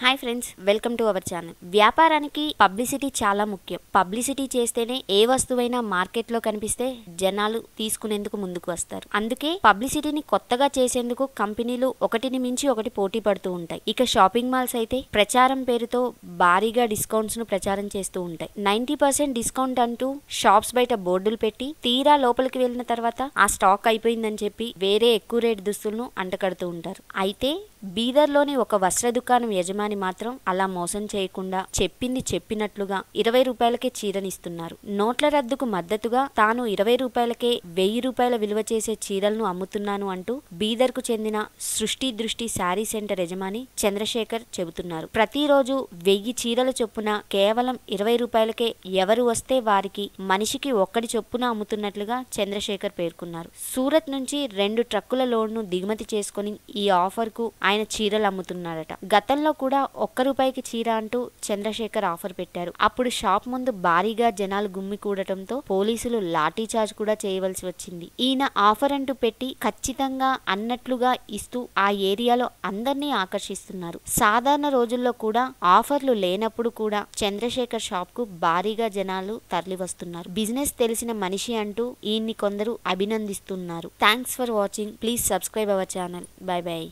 hi friends welcome to our channel వ్యాపారానికి publicity చాలా ముఖ్యం పబ్లిసిటీ చేస్తేనే ఏ వస్తువైనా మార్కెట్లో కనిపిస్తే జనాలు తీసుకునేందుకు ముందుకు వస్తారు అందుకే పబ్లిసిటీని కొత్తగా చేసేందుకు కంపెనీలు ఒకటిని మించి ఒకటి పోటీ పడుతూ ఉంటాయి ఇక షాపింగ్ మాల్స్ అయితే ప్రచారం పేరుతో భారీగా డిస్కౌంట్స్ ను ప్రచారం చేస్తూ ఉంటాయి నైన్టీ పర్సెంట్ డిస్కౌంట్ అంటూ షాప్స్ బయట బోర్డులు పెట్టి తీరా లోపలికి వెళ్ళిన తర్వాత ఆ స్టాక్ అయిపోయిందని చెప్పి వేరే ఎక్కువ రేట్ దుస్తులను అంటకడుతూ ఉంటారు అయితే బీదర్లోని ఒక వస్త్ర దుకాణం యజమాని మాత్రం అలా మోసం చేయకుండా చెప్పింది చెప్పినట్లుగా ఇరవై రూపాయలకే చీరనిస్తున్నారు నోట్ల రద్దుకు మద్దతుగా తాను ఇరవై రూపాయలకే వెయ్యి రూపాయల విలువ చేసే చీరలను అమ్ముతున్నాను అంటూ బీదర్కు చెందిన సృష్టి దృష్టి శారీ సెంటర్ యజమాని చంద్రశేఖర్ చెబుతున్నారు ప్రతిరోజు వెయ్యి చీరల చొప్పున కేవలం ఇరవై రూపాయలకే ఎవరు వస్తే వారికి మనిషికి ఒక్కడి చొప్పున అమ్ముతున్నట్లుగా చంద్రశేఖర్ పేర్కొన్నారు సూరత్ నుంచి రెండు ట్రక్కుల లోడ్ను దిగుమతి చేసుకుని ఈ ఆఫర్కు ఆయన ఆయన చీరలు అమ్ముతున్నారట గతంలో కూడా ఒక్క రూపాయికి చీర అంటూ చంద్రశేఖర్ ఆఫర్ పెట్టారు అప్పుడు షాప్ ముందు భారీగా జనాలు గుమ్మి కూడటంతో పోలీసులు లాఠీ చార్జ్ కూడా చేయవలసి వచ్చింది ఈయన ఆఫర్ అంటూ పెట్టి ఖచ్చితంగా అన్నట్లుగా ఇస్తూ ఆ ఏరియాలో అందరినీ ఆకర్షిస్తున్నారు సాధారణ రోజుల్లో కూడా ఆఫర్లు లేనప్పుడు కూడా చంద్రశేఖర్ షాప్ కు భారీగా జనాలు తరలి వస్తున్నారు బిజినెస్ తెలిసిన మనిషి అంటూ ఈయన్ని కొందరు అభినందిస్తున్నారు thanks for watching please subscribe our channel bye bye